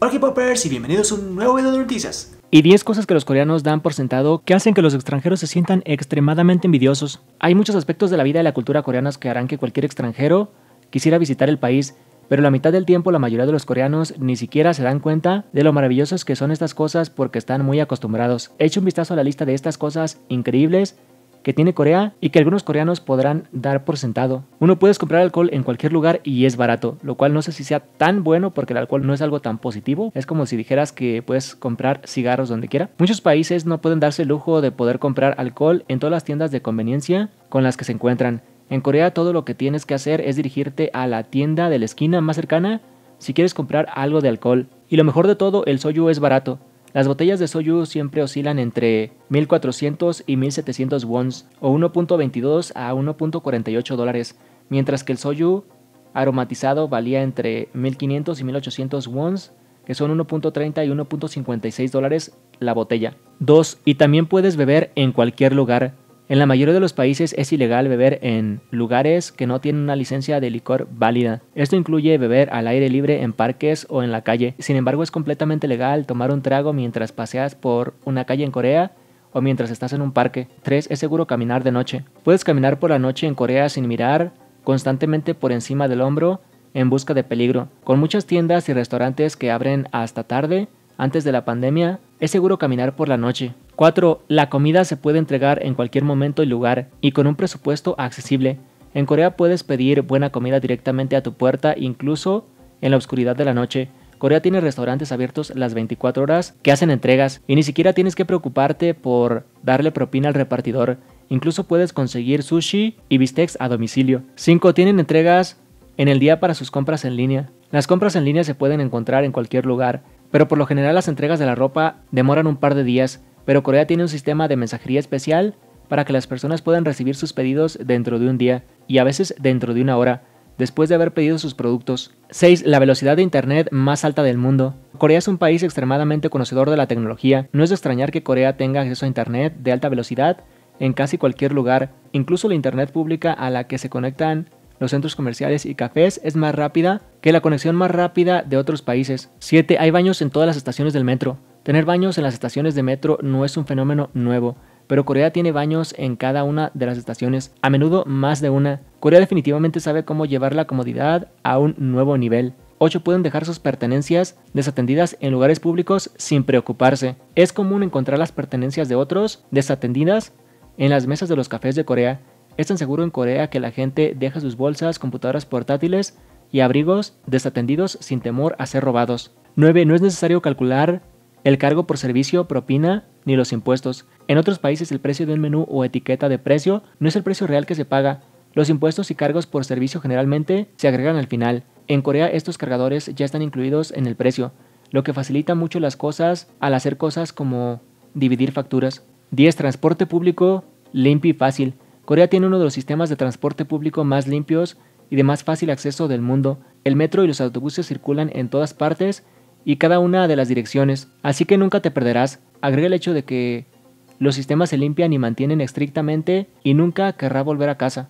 Hola y bienvenidos a un nuevo video de noticias. Y 10 cosas que los coreanos dan por sentado que hacen que los extranjeros se sientan extremadamente envidiosos. Hay muchos aspectos de la vida y la cultura coreanas que harán que cualquier extranjero quisiera visitar el país, pero la mitad del tiempo la mayoría de los coreanos ni siquiera se dan cuenta de lo maravillosos que son estas cosas porque están muy acostumbrados. hecho un vistazo a la lista de estas cosas increíbles que tiene Corea y que algunos coreanos podrán dar por sentado. Uno puedes comprar alcohol en cualquier lugar y es barato, lo cual no sé si sea tan bueno porque el alcohol no es algo tan positivo. Es como si dijeras que puedes comprar cigarros donde quiera. Muchos países no pueden darse el lujo de poder comprar alcohol en todas las tiendas de conveniencia con las que se encuentran. En Corea todo lo que tienes que hacer es dirigirte a la tienda de la esquina más cercana si quieres comprar algo de alcohol. Y lo mejor de todo, el soju es barato. Las botellas de soju siempre oscilan entre 1.400 y 1.700 wons o 1.22 a 1.48 dólares, mientras que el soju aromatizado valía entre 1.500 y 1.800 wons, que son 1.30 y 1.56 dólares la botella. 2. Y también puedes beber en cualquier lugar en la mayoría de los países es ilegal beber en lugares que no tienen una licencia de licor válida. Esto incluye beber al aire libre en parques o en la calle. Sin embargo, es completamente legal tomar un trago mientras paseas por una calle en Corea o mientras estás en un parque. 3. Es seguro caminar de noche. Puedes caminar por la noche en Corea sin mirar constantemente por encima del hombro en busca de peligro. Con muchas tiendas y restaurantes que abren hasta tarde, antes de la pandemia, es seguro caminar por la noche. 4. La comida se puede entregar en cualquier momento y lugar y con un presupuesto accesible. En Corea puedes pedir buena comida directamente a tu puerta, incluso en la oscuridad de la noche. Corea tiene restaurantes abiertos las 24 horas que hacen entregas y ni siquiera tienes que preocuparte por darle propina al repartidor. Incluso puedes conseguir sushi y bistecs a domicilio. 5. Tienen entregas en el día para sus compras en línea. Las compras en línea se pueden encontrar en cualquier lugar, pero por lo general las entregas de la ropa demoran un par de días pero Corea tiene un sistema de mensajería especial para que las personas puedan recibir sus pedidos dentro de un día y a veces dentro de una hora, después de haber pedido sus productos. 6. La velocidad de Internet más alta del mundo. Corea es un país extremadamente conocedor de la tecnología. No es de extrañar que Corea tenga acceso a Internet de alta velocidad en casi cualquier lugar. Incluso la Internet pública a la que se conectan los centros comerciales y cafés es más rápida que la conexión más rápida de otros países. 7. Hay baños en todas las estaciones del metro. Tener baños en las estaciones de metro no es un fenómeno nuevo, pero Corea tiene baños en cada una de las estaciones, a menudo más de una. Corea definitivamente sabe cómo llevar la comodidad a un nuevo nivel. 8 pueden dejar sus pertenencias desatendidas en lugares públicos sin preocuparse. Es común encontrar las pertenencias de otros desatendidas en las mesas de los cafés de Corea. Es tan seguro en Corea que la gente deja sus bolsas, computadoras portátiles y abrigos desatendidos sin temor a ser robados. 9. No es necesario calcular el cargo por servicio, propina ni los impuestos. En otros países el precio de un menú o etiqueta de precio no es el precio real que se paga. Los impuestos y cargos por servicio generalmente se agregan al final. En Corea estos cargadores ya están incluidos en el precio, lo que facilita mucho las cosas al hacer cosas como dividir facturas. 10. Transporte público limpio y fácil. Corea tiene uno de los sistemas de transporte público más limpios y de más fácil acceso del mundo. El metro y los autobuses circulan en todas partes y cada una de las direcciones, así que nunca te perderás. Agrega el hecho de que los sistemas se limpian y mantienen estrictamente y nunca querrá volver a casa.